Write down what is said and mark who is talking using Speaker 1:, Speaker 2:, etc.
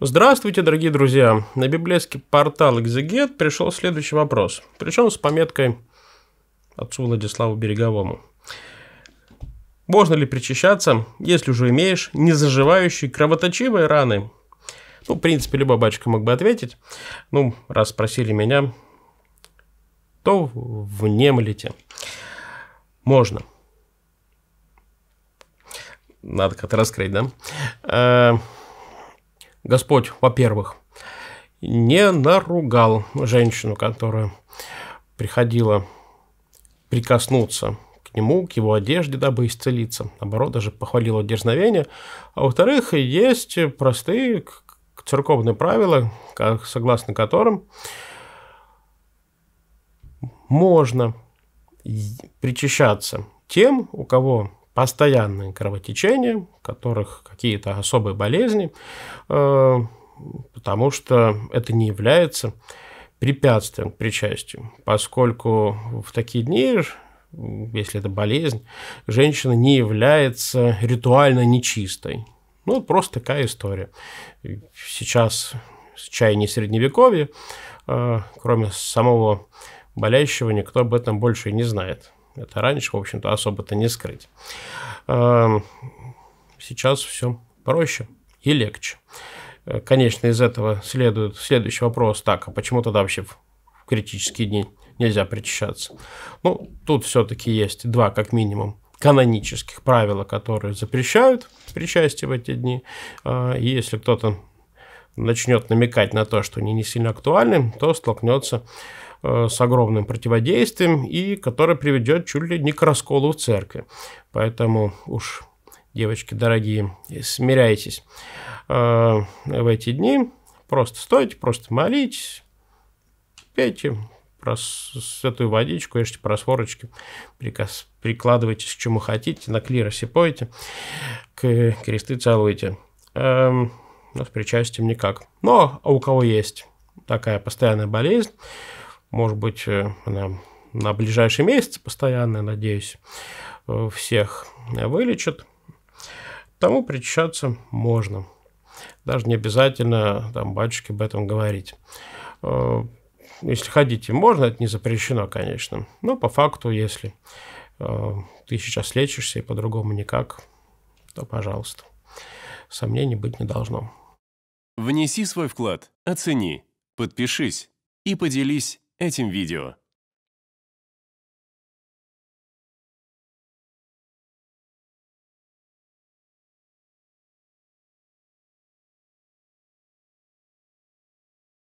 Speaker 1: Здравствуйте, дорогие друзья! На библейский портал Exeget пришел следующий вопрос, причем с пометкой отцу Владиславу Береговому. Можно ли причащаться, если уже имеешь незаживающие кровоточивые раны? Ну, в принципе, любой батюшка мог бы ответить. Ну, раз спросили меня, то внемлите. Можно. Надо как-то раскрыть, да? Э, Господь, во-первых, не наругал женщину, которая приходила прикоснуться к нему, к его одежде, дабы исцелиться. Наоборот, даже похвалил дерзновение. А во-вторых, есть простые церковные правила, согласно которым можно причащаться тем, у кого постоянные кровотечения, у которых какие-то особые болезни, э, потому что это не является препятствием к причастию, поскольку в такие дни, если это болезнь, женщина не является ритуально нечистой. Ну, просто такая история. Сейчас чай не средневековье, э, кроме самого болящего никто об этом больше и не знает. Это раньше, в общем-то, особо-то не скрыть. Э, сейчас все проще и легче. Э, конечно, из этого следует следующий вопрос. Так, а почему тогда вообще в критические дни нельзя причащаться? Ну, тут все-таки есть два, как минимум, канонических правила, которые запрещают причастие в эти дни. Э, и если кто-то начнет намекать на то, что они не сильно актуальны, то столкнется Э, с огромным противодействием и которая приведет чуть ли не к расколу в церкви. Поэтому уж, девочки дорогие, смиряйтесь э, в эти дни. Просто стойте, просто молитесь, пейте про святую водичку, ешьте просворочки, приказ, прикладывайтесь к чему хотите, на клиросе пойте, к кресты целуйте. Эм, но ну, с причастием никак. Но у кого есть такая постоянная болезнь, может быть, э, она на ближайшие месяцы постоянно, надеюсь, э, всех э, вылечат. Тому причащаться можно. Даже не обязательно там батюшке об этом говорить. Если хотите, можно, это не запрещено, конечно. Но по факту, если ты сейчас лечишься и по-другому никак, то пожалуйста. Сомнений быть не должно. Внеси свой вклад, оцени, подпишись и поделись этим видео.